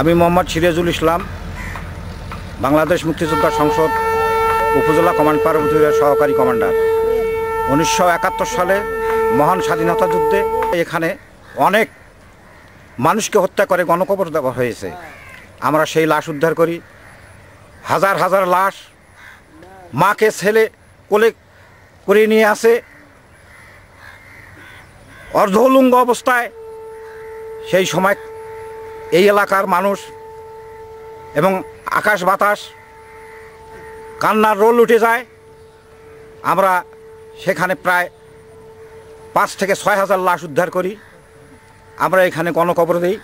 আমি মোহাম্মদ সিরাজুল ইসলাম বাংলাদেশ মুক্তিযোদ্ধা সংসদ উপজেলা কমান্ড পার্বতীর সহকারী কমান্ডার উনিশশো সালে মহান স্বাধীনতা যুদ্ধে এখানে অনেক মানুষকে হত্যা করে গণকবর দেওয়া হয়েছে আমরা সেই লাশ উদ্ধার করি হাজার হাজার লাশ মাকে ছেলে কোলে করে নিয়ে আসে অর্ধলুঙ্গ অবস্থায় সেই সময় এই এলাকার মানুষ এবং আকাশ বাতাস কান্নার রোল উঠে যায় আমরা সেখানে প্রায় পাঁচ থেকে ছয় হাজার লাশ উদ্ধার করি আমরা এখানে গণকবর দিই